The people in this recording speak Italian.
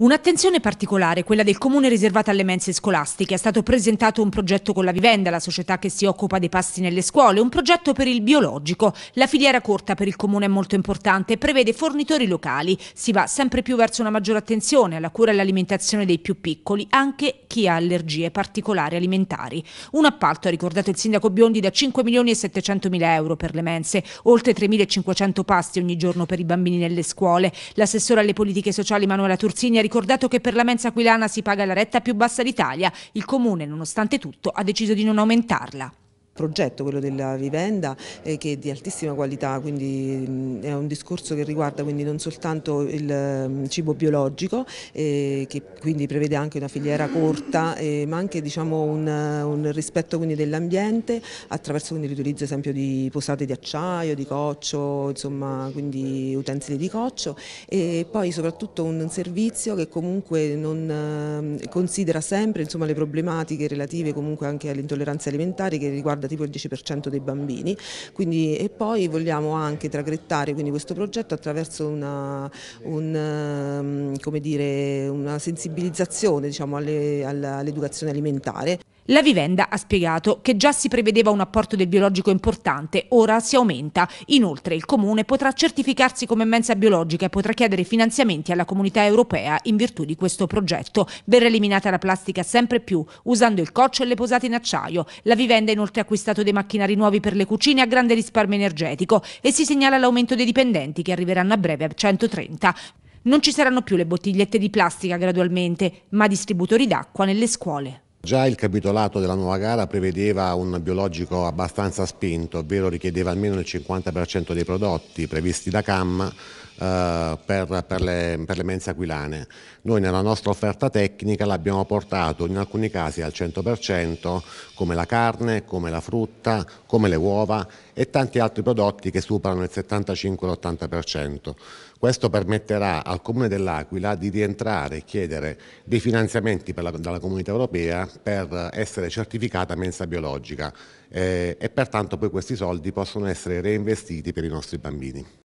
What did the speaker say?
Un'attenzione particolare, quella del comune riservata alle mense scolastiche. È stato presentato un progetto con la Vivenda, la società che si occupa dei pasti nelle scuole, un progetto per il biologico. La filiera corta per il comune è molto importante e prevede fornitori locali. Si va sempre più verso una maggiore attenzione alla cura e all'alimentazione dei più piccoli, anche chi ha allergie particolari alimentari. Un appalto, ha ricordato il sindaco Biondi, da 5 milioni e 700 mila euro per le mense, oltre 3.500 pasti ogni giorno per i bambini nelle scuole. L'assessore alle politiche sociali Manuela Tursini ha ricordato che per la mensa aquilana si paga la retta più bassa d'Italia. Il comune, nonostante tutto, ha deciso di non aumentarla progetto, quello della vivenda, eh, che è di altissima qualità, quindi mh, è un discorso che riguarda quindi, non soltanto il mh, cibo biologico, eh, che quindi prevede anche una filiera corta, eh, ma anche diciamo, un, un, rispetto dell'ambiente attraverso l'utilizzo esempio di posate di acciaio, di coccio, insomma, quindi utensili di coccio e poi soprattutto un servizio che comunque non considera sempre insomma, le problematiche relative comunque anche all'intolleranza alimentare che riguarda tipo il 10% dei bambini. Quindi, e poi vogliamo anche traghettare questo progetto attraverso una, un, ehm, dire, una sensibilizzazione diciamo, all'educazione all alimentare. La vivenda ha spiegato che già si prevedeva un apporto del biologico importante, ora si aumenta. Inoltre il Comune potrà certificarsi come mensa biologica e potrà chiedere finanziamenti alla comunità europea in virtù di questo progetto. Verrà eliminata la plastica sempre più, usando il coccio e le posate in acciaio. La vivenda ha inoltre acquistato dei macchinari nuovi per le cucine a grande risparmio energetico e si segnala l'aumento dei dipendenti che arriveranno a breve a 130. Non ci saranno più le bottigliette di plastica gradualmente, ma distributori d'acqua nelle scuole. Già il capitolato della nuova gara prevedeva un biologico abbastanza spinto, ovvero richiedeva almeno il 50% dei prodotti previsti da CAM eh, per, per, le, per, le, mense aquilane. Noi nella nostra offerta tecnica l'abbiamo portato in alcuni casi al 100%, come la carne, come la frutta, come le uova e tanti altri prodotti che superano il 75-80%. Questo permetterà al Comune dell'Aquila di rientrare e chiedere dei finanziamenti la, dalla Comunità Europea per essere certificata mensa biologica eh, e pertanto poi questi soldi possono essere reinvestiti per i nostri bambini.